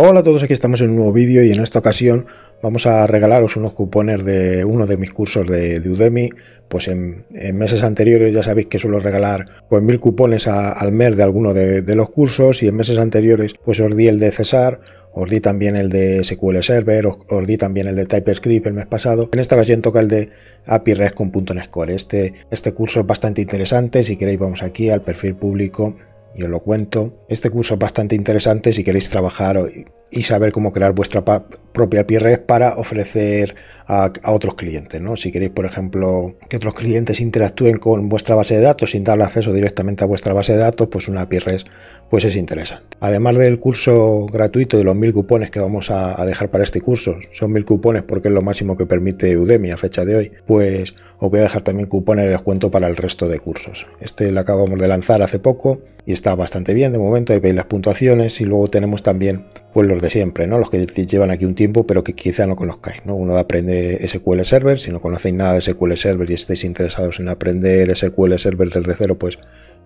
Hola a todos, aquí estamos en un nuevo vídeo y en esta ocasión vamos a regalaros unos cupones de uno de mis cursos de, Udemy. Pues en, meses anteriores ya sabéis que suelo regalar pues mil cupones al mes de alguno de, los cursos y en meses anteriores pues os di el de Cesar, os di también el de SQL Server, os, di también el de TypeScript el mes pasado. En esta ocasión toca el de API REST con .NET Core. Este, este curso es bastante interesante, si queréis vamos aquí al perfil público y os lo cuento. Este curso es bastante interesante si queréis trabajar hoy y saber cómo crear vuestra propia API REST para ofrecer a, otros clientes. Si queréis, por ejemplo, que otros clientes interactúen con vuestra base de datos sin darle acceso directamente a vuestra base de datos, pues una REST pues es interesante. Además del curso gratuito de los mil cupones que vamos a, dejar para este curso, son mil cupones porque es lo máximo que permite Udemy a fecha de hoy, pues os voy a dejar también cupones de descuento para el resto de cursos. Este lo acabamos de lanzar hace poco y está bastante bien de momento, ahí veis las puntuaciones y luego tenemos también los de siempre, ¿no? Los que llevan aquí un tiempo, pero que quizá no conozcáis, ¿no? Uno aprende SQL Server, si no conocéis nada de SQL Server y estáis interesados en aprender SQL Server desde cero, pues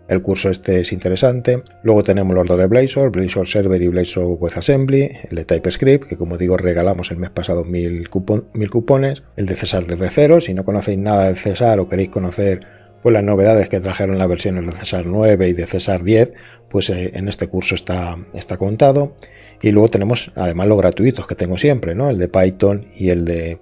el curso este es interesante. Luego tenemos los dos de Blazor, Blazor Server y Blazor WebAssembly, el de TypeScript, que como digo regalamos el mes pasado mil, mil cupones, el de César desde cero, si no conocéis nada de César o queréis conocer pues las novedades que trajeron las versiones de César 9 y de César 10, pues eh, en este curso está, está contado. Y luego tenemos además los gratuitos que tengo siempre, ¿no? El de Python y el de,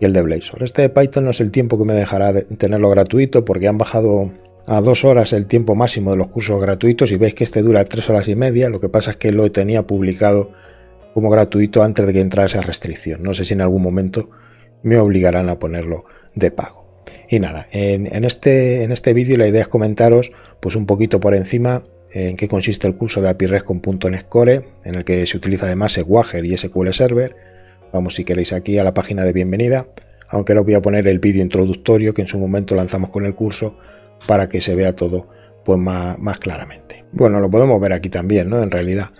y el de Blazor. Este de Python no es el tiempo que me dejará de tenerlo gratuito porque han bajado a dos horas el tiempo máximo de los cursos gratuitos y veis que este dura tres horas y media. Lo que pasa es que lo tenía publicado como gratuito antes de que entrara esa restricción. No sé si en algún momento me obligarán a ponerlo de pago. Y nada, en, este, en este vídeo la idea es comentaros pues un poquito por encima en qué consiste el curso de API con en el que se utiliza además Wager y SQL Server. Vamos si queréis aquí a la página de bienvenida, aunque ahora os voy a poner el vídeo introductorio que en su momento lanzamos con el curso para que se vea todo pues más, más claramente. Bueno, lo podemos ver aquí también, ¿no? En realidad.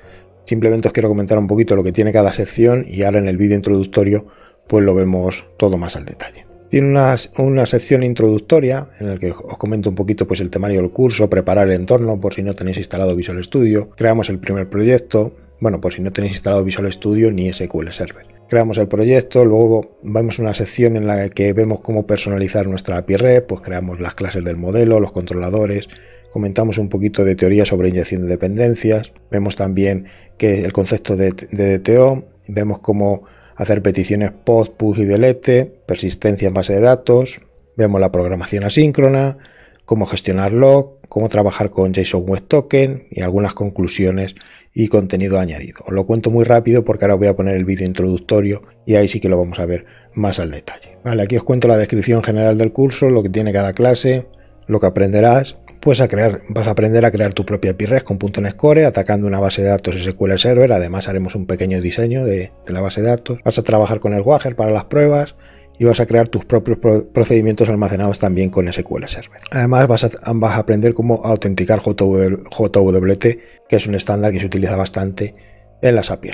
Simplemente os quiero comentar un poquito lo que tiene cada sección y ahora en el vídeo introductorio pues lo vemos todo más al detalle. Tiene una, una sección introductoria en la que os comento un poquito pues, el temario del curso, preparar el entorno por si no tenéis instalado Visual Studio, creamos el primer proyecto, bueno, por si no tenéis instalado Visual Studio ni SQL Server. Creamos el proyecto, luego vemos una sección en la que vemos cómo personalizar nuestra API Red, pues creamos las clases del modelo, los controladores, comentamos un poquito de teoría sobre inyección de dependencias, vemos también que el concepto de, de DTO, vemos cómo hacer peticiones post, PUSH y DELETE, persistencia en base de datos, vemos la programación asíncrona, cómo gestionar log, cómo trabajar con JSON Web Token y algunas conclusiones y contenido añadido. Os lo cuento muy rápido porque ahora voy a poner el vídeo introductorio y ahí sí que lo vamos a ver más al detalle. Vale, aquí os cuento la descripción general del curso, lo que tiene cada clase, lo que aprenderás vas a aprender a crear tu propia REST con .NET Core, atacando una base de datos SQL Server, además haremos un pequeño diseño de, la base de datos, vas a trabajar con el Wager para las pruebas, y vas a crear tus propios procedimientos almacenados también con SQL Server. Además vas a, vas a aprender cómo autenticar JWT, que es un estándar que se utiliza bastante en las API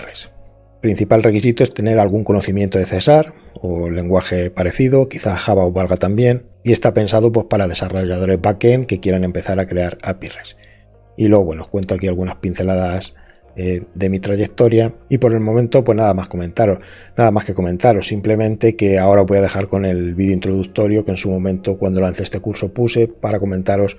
Principal requisito es tener algún conocimiento de César, o lenguaje parecido, quizás Java o Valga también, y está pensado pues, para desarrolladores backend que quieran empezar a crear API REST. Y luego, bueno, os cuento aquí algunas pinceladas eh, de mi trayectoria. Y por el momento, pues nada más comentaros, nada más que comentaros, simplemente que ahora os voy a dejar con el vídeo introductorio que en su momento, cuando lancé este curso, puse para comentaros,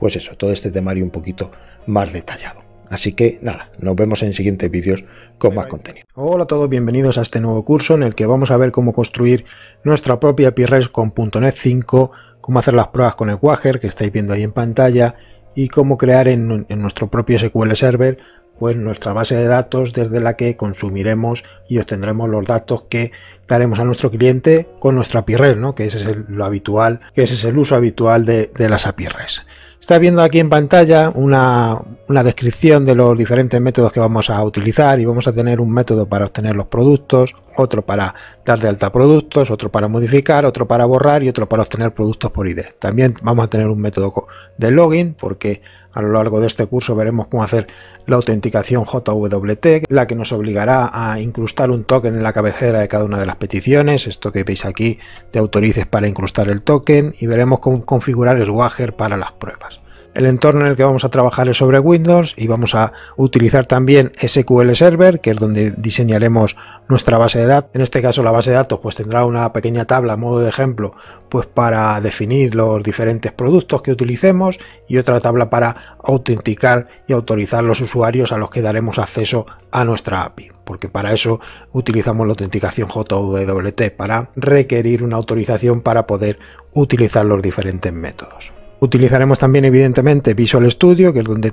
pues eso, todo este temario un poquito más detallado. Así que nada, nos vemos en siguientes vídeos con más contenido. Hola a todos, bienvenidos a este nuevo curso en el que vamos a ver cómo construir nuestra propia PRS e con .NET 5, cómo hacer las pruebas con el Wager que estáis viendo ahí en pantalla y cómo crear en nuestro propio SQL Server pues nuestra base de datos desde la que consumiremos y obtendremos los datos que daremos a nuestro cliente con nuestra API REST, ¿no? que ese es el, lo habitual, que ese es el uso habitual de, las API REST. Está viendo aquí en pantalla una, una, descripción de los diferentes métodos que vamos a utilizar y vamos a tener un método para obtener los productos, otro para dar de alta productos, otro para modificar, otro para borrar y otro para obtener productos por ID. También vamos a tener un método de login porque a lo largo de este curso veremos cómo hacer la autenticación JWT, la que nos obligará a incrustar un token en la cabecera de cada una de las peticiones, esto que veis aquí te autorices para incrustar el token y veremos cómo configurar el Wager para las pruebas. El entorno en el que vamos a trabajar es sobre Windows y vamos a utilizar también SQL Server, que es donde diseñaremos nuestra base de datos. En este caso la base de datos pues tendrá una pequeña tabla a modo de ejemplo pues para definir los diferentes productos que utilicemos y otra tabla para autenticar y autorizar los usuarios a los que daremos acceso a nuestra API, porque para eso utilizamos la autenticación JWT para requerir una autorización para poder utilizar los diferentes métodos. Utilizaremos también evidentemente Visual Studio, que es donde,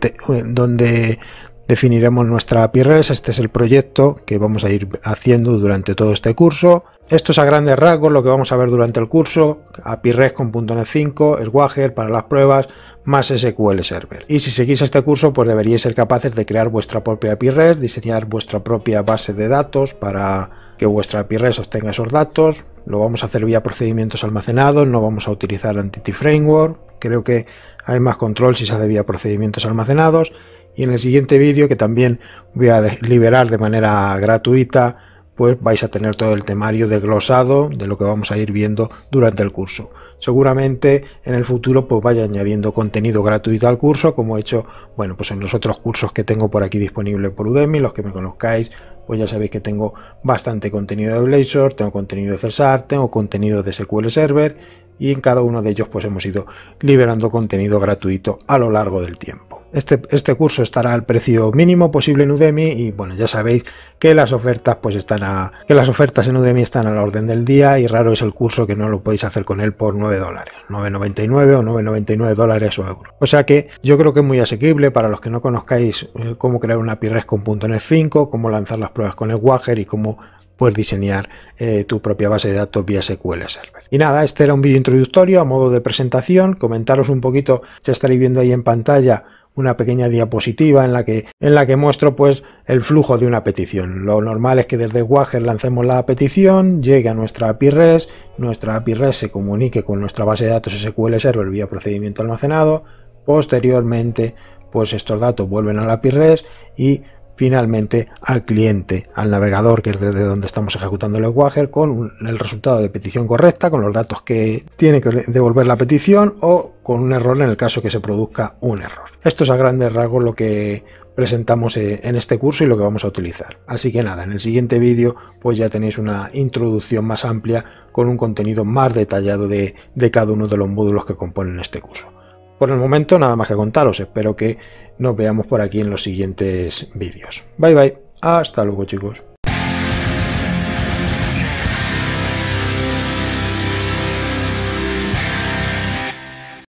donde definiremos nuestra API REST. Este es el proyecto que vamos a ir haciendo durante todo este curso. Esto es a grandes rasgos lo que vamos a ver durante el curso. API REST con .NET 5, Swagger para las pruebas, más SQL Server. Y si seguís este curso, pues deberíais ser capaces de crear vuestra propia API REST, diseñar vuestra propia base de datos para que vuestra API REST obtenga esos datos. Lo vamos a hacer vía procedimientos almacenados, no vamos a utilizar Entity Framework. Creo que hay más control si se hace vía procedimientos almacenados. Y en el siguiente vídeo, que también voy a liberar de manera gratuita, pues vais a tener todo el temario desglosado de lo que vamos a ir viendo durante el curso. Seguramente en el futuro pues vaya añadiendo contenido gratuito al curso, como he hecho, bueno, pues en los otros cursos que tengo por aquí disponibles por Udemy, los que me conozcáis, pues ya sabéis que tengo bastante contenido de Blazor, tengo contenido de Cesar, tengo contenido de SQL Server y en cada uno de ellos pues hemos ido liberando contenido gratuito a lo largo del tiempo. Este, este, curso estará al precio mínimo posible en Udemy y bueno, ya sabéis que las ofertas pues están a, que las ofertas en Udemy están a la orden del día y raro es el curso que no lo podéis hacer con él por 9 dólares, 9.99 o 9.99 dólares o euros. O sea que yo creo que es muy asequible para los que no conozcáis eh, cómo crear una PIRES con .NET 5, cómo lanzar las pruebas con el Wager y cómo puedes diseñar eh, tu propia base de datos vía SQL Server. Y nada, este era un vídeo introductorio a modo de presentación, comentaros un poquito, ya estaréis viendo ahí en pantalla una pequeña diapositiva en la que, en la que muestro pues el flujo de una petición. Lo normal es que desde Wager lancemos la petición, llegue a nuestra API REST, nuestra API REST se comunique con nuestra base de datos SQL Server vía procedimiento almacenado, posteriormente pues estos datos vuelven a la API REST y finalmente al cliente, al navegador, que es desde donde estamos ejecutando el Wager, con el resultado de petición correcta, con los datos que tiene que devolver la petición o con un error en el caso que se produzca un error. Esto es a grandes rasgos lo que presentamos eh, en este curso y lo que vamos a utilizar. Así que nada, en el siguiente vídeo pues ya tenéis una introducción más amplia con un contenido más detallado de cada uno de los módulos que componen este curso. Por el momento nada más que contaros, espero que nos veamos por aquí en los siguientes vídeos. Bye bye, hasta luego chicos.